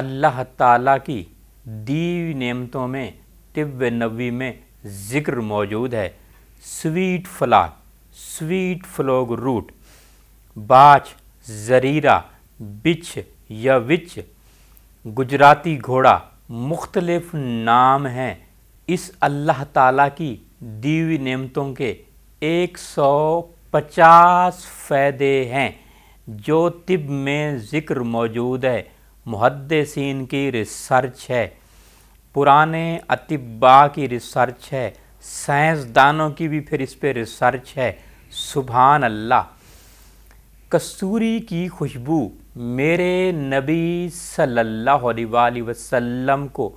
اللہ تعالیٰ کی دیو نعمتوں میں طب نوی میں ذکر موجود ہے sweet flag sweet flag root باچ زریرہ بچ یا وچ گجراتی گھوڑا مختلف نام ہیں اس اللہ تعالیٰ کی دیوی نعمتوں کے ایک سو پچاس فائدے ہیں جو طب میں ذکر موجود ہے محدثین کی ریسرچ ہے پرانے اطباء کی ریسرچ ہے سائنسدانوں کی بھی پھر اس پہ ریسرچ ہے سبحان اللہ کستوری کی خوشبو میرے نبی صلی اللہ علیہ وسلم کو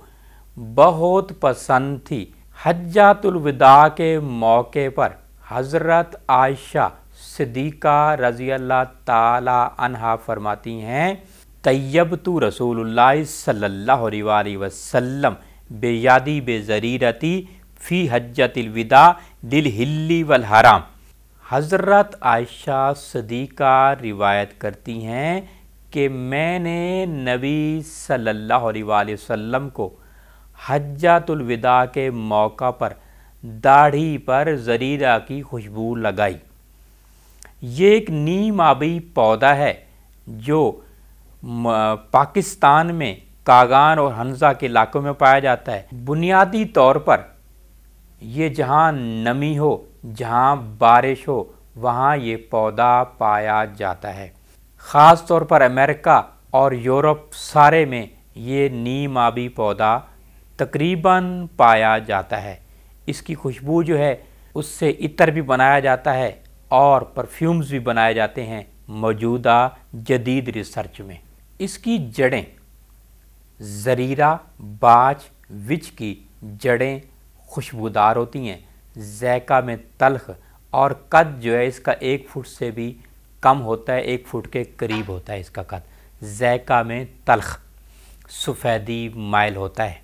بہت پسند تھی حجات الوداع کے موقع پر حضرت عائشہ صدیقہ رضی اللہ تعالی عنہ فرماتی ہیں طیب تو رسول اللہ صلی اللہ علیہ وسلم بے یادی بے ذریرتی فی حجت الوداع دل ہلی والحرام حضرت عائشہ صدیقہ روایت کرتی ہیں کہ میں نے نبی صلی اللہ علیہ وسلم کو حجت الوداع کے موقع پر داڑھی پر زریرہ کی خوشبو لگائی یہ ایک نیم آبی پودا ہے جو پاکستان میں کاغان اور حنزہ کے علاقوں میں پایا جاتا ہے بنیادی طور پر یہ جہاں نمی ہو جہاں بارش ہو وہاں یہ پودا پایا جاتا ہے خاص طور پر امریکہ اور یورپ سارے میں یہ نیم آبی پودا تقریباً پایا جاتا ہے اس کی خوشبو جو ہے اس سے عطر بھی بنایا جاتا ہے اور پرفیومز بھی بنائے جاتے ہیں موجودہ جدید ریسرچ میں اس کی جڑیں زریرہ باچ وچ کی جڑیں خوشبودار ہوتی ہیں ذائقہ میں تلخ اور قد جو ہے اس کا ایک فٹ سے بھی کم ہوتا ہے ایک فٹ کے قریب ہوتا ہے اس کا قد ذائقہ میں تلخ سفیدی مائل ہوتا ہے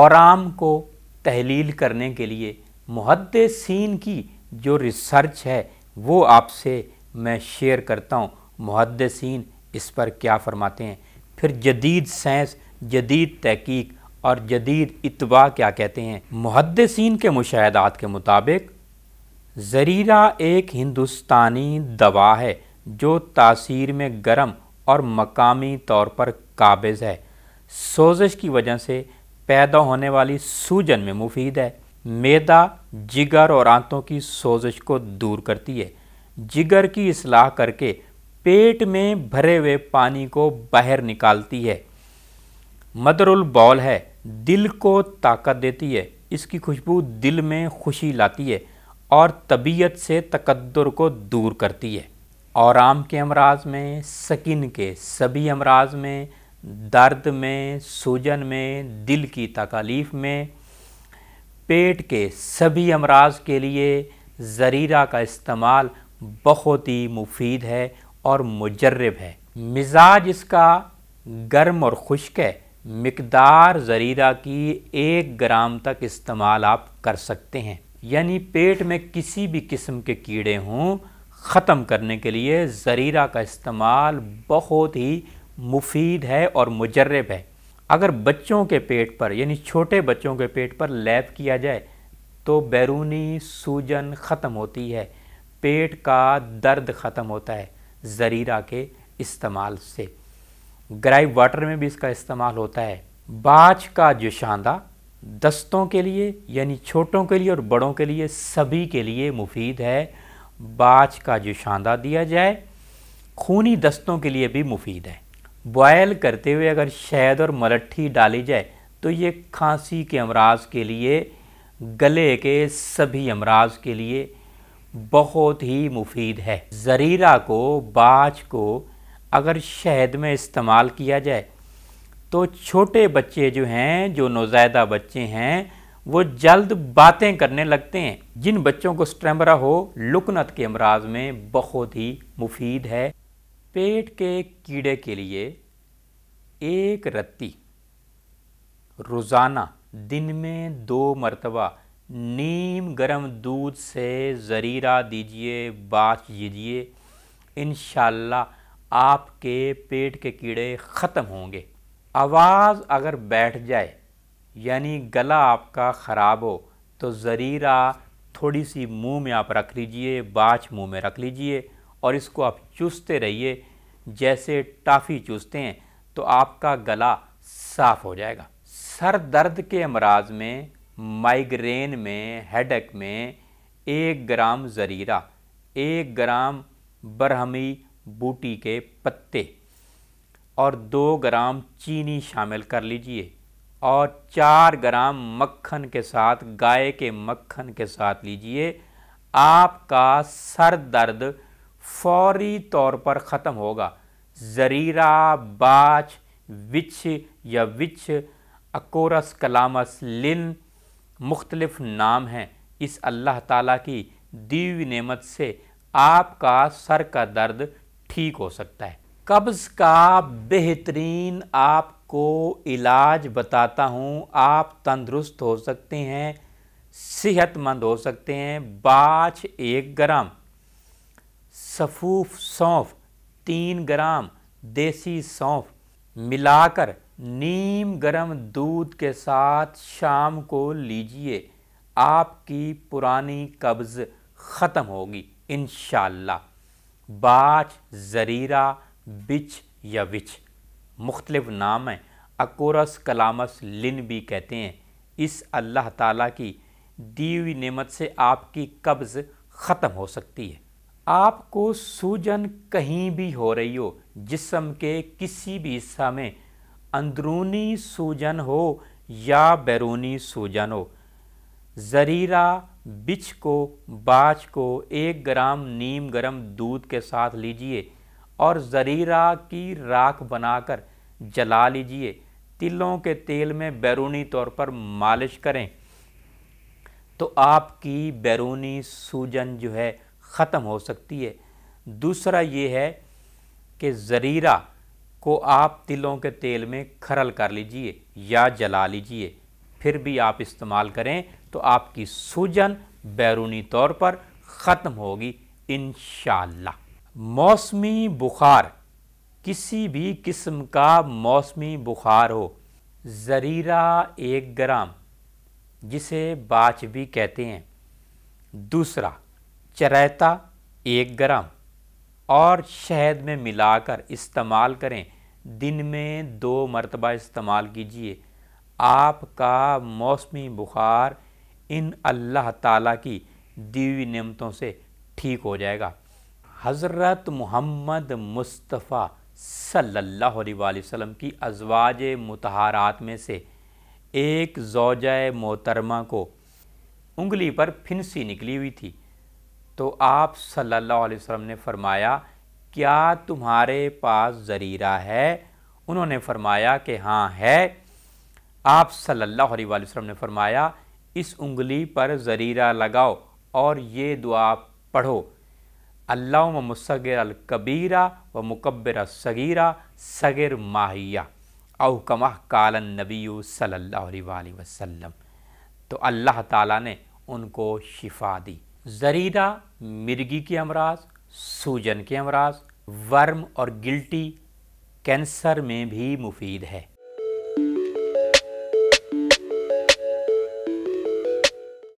اور عام کو تحلیل کرنے کے لیے محدثین کی جو ریسرچ ہے وہ آپ سے میں شیئر کرتا ہوں محدثین اس پر کیا فرماتے ہیں پھر جدید سائنس جدید تحقیق اور جدید اتباع کیا کہتے ہیں محدثین کے مشاہدات کے مطابق زریرہ ایک ہندوستانی دوا ہے جو تاثیر میں گرم اور مقامی طور پر قابض ہے سوزش کی وجہ سے پیدا ہونے والی سوجن میں مفید ہے میدا جگر اور آنتوں کی سوزش کو دور کرتی ہے جگر کی اصلاح کر کے پیٹ میں بھرے ہوئے پانی کو باہر نکالتی ہے مدر البول ہے دل کو طاقت دیتی ہے اس کی خوشبو دل میں خوشی لاتی ہے اور طبیعت سے تقدر کو دور کرتی ہے اور عام کے امراض میں سکن کے سبھی امراض میں درد میں سوجن میں دل کی تکالیف میں پیٹ کے سبھی امراض کے لیے زریرہ کا استعمال بہت ہی مفید ہے اور مجرب ہے مزاج اس کا گرم اور خشک ہے مقدار زریرہ کی ایک گرام تک استعمال آپ کر سکتے ہیں یعنی پیٹ میں کسی بھی قسم کے کیڑے ہوں ختم کرنے کے لیے زریرہ کا استعمال بہت ہی مفید ہے اور مجرب ہے اگر بچوں کے پیٹ پر یعنی چھوٹے بچوں کے پیٹ پر لیب کیا جائے تو بیرونی سوجن ختم ہوتی ہے پیٹ کا درد ختم ہوتا ہے زریرہ کے استعمال سے گرائی واٹر میں بھی اس کا استعمال ہوتا ہے باچ کا جشاندہ دستوں کے لیے یعنی چھوٹوں کے لیے اور بڑوں کے لیے سبھی کے لیے مفید ہے باچ کا جشاندہ دیا جائے خونی دستوں کے لیے بھی مفید ہے بوائل کرتے ہوئے اگر شہد اور ملٹھی ڈالی جائے تو یہ کھانسی کے امراض کے لیے گلے کے سبھی امراض کے لیے بہت ہی مفید ہے زریرہ کو باچ کو اگر شہد میں استعمال کیا جائے تو چھوٹے بچے جو ہیں جو نوزائیدہ بچے ہیں وہ جلد باتیں کرنے لگتے ہیں جن بچوں کو اسٹمرا ہو لکنت کے امراض میں بہت ہی مفید ہے پیٹ کے کیڑے کے لیے ایک رتی روزانہ دن میں دو مرتبہ نیم گرم دودھ سے ذریعہ دیجیے باچ لیجیے انشاءاللہ آپ کے پیٹ کے کیڑے ختم ہوں گے آواز اگر بیٹھ جائے یعنی گلا آپ کا خراب ہو تو ذریعہ تھوڑی سی منہ میں آپ رکھ لیجئے باچ منہ میں رکھ لیجئے اور اس کو آپ چوستے رہیے جیسے ٹافی چوستے ہیں تو آپ کا گلا صاف ہو جائے گا سر درد کے امراض میں مائیگرین میں ہیڈک میں ایک گرام زریرہ ایک گرام برہمی بوٹی کے پتے اور دو گرام چینی شامل کر لیجئے اور چار گرام مکھن کے ساتھ گائے کے مکھن کے ساتھ لیجئے آپ کا سر درد فوری طور پر ختم ہوگا زریرہ باچ وچھ یا وچھ اکورس کلامس لن مختلف نام ہیں اس اللہ تعالیٰ کی دیوی نعمت سے آپ کا سر کا درد ٹھیک ہو سکتا ہے قبض کا بہترین آپ کو علاج بتاتا ہوں آپ تندرست ہو سکتے ہیں صحت مند ہو سکتے ہیں باچھ ایک گرام سفوف سونف تین گرام دیسی سونف ملا کر نیم گرم دودھ کے ساتھ شام کو لیجئے آپ کی پرانی قبض ختم ہوگی انشاءاللہ باچ زریرہ بچ یا وچ مختلف نام ہیں اکورس کلامس لن بھی کہتے ہیں اس اللہ تعالیٰ کی دی ہوئی نعمت سے آپ کی قبض ختم ہو سکتی ہے آپ کو سوجن کہیں بھی ہو رہی ہو جسم کے کسی بھی حصہ میں اندرونی سوجن ہو یا بیرونی سوجن ہو زریرہ بچھ کو باچھ کو ایک گرام نیم گرم دودھ کے ساتھ لیجئے اور زریرہ کی راکھ بنا کر جلا لیجئے تلوں کے تیل میں بیرونی طور پر مالش کریں تو آپ کی بیرونی سوجن جو ہے ختم ہو سکتی ہے دوسرا یہ ہے کہ زریرہ کو آپ تلوں کے تیل میں کھرل کر لیجئے یا جلا لیجئے پھر بھی آپ استعمال کریں تو آپ کی سوجن بیرونی طور پر ختم ہوگی انشاءاللہ موسمی بخار کسی بھی قسم کا موسمی بخار ہو زریرہ ایک گرام جسے باچ بھی کہتے ہیں دوسرا چریتا ایک گرام اور شہد میں ملا کر استعمال کریں دن میں دو مرتبہ استعمال کیجئے آپ کا موسمی بخار ان اللہ تعالیٰ کی دیوی نعمتوں سے ٹھیک ہو جائے گا حضرت محمد مصطفیٰ صلی اللہ علیہ وآلہ وسلم کی ازواج متحرات میں سے ایک زوجہ محترمہ کو انگلی پر پھنسی نکلی ہوئی تھی تو آپ صلی اللہ علیہ وسلم نے فرمایا کیا تمہارے پاس ذریعہ ہے انہوں نے فرمایا کہ ہاں ہے آپ صلی اللہ علیہ وسلم نے فرمایا اس انگلی پر ذریعہ لگاؤ اور یہ دعا پڑھو اللہ مصغر القبیرہ و مقبر صغیرہ صغیر ماہیہ کمہ کالن نبی صلی اللہ علیہ وسلم تو اللہ تعالیٰ نے ان کو شفا دی زریدہ مرگی کے امراض سوجن کے امراض ورم اور گلٹی کینسر میں بھی مفید ہے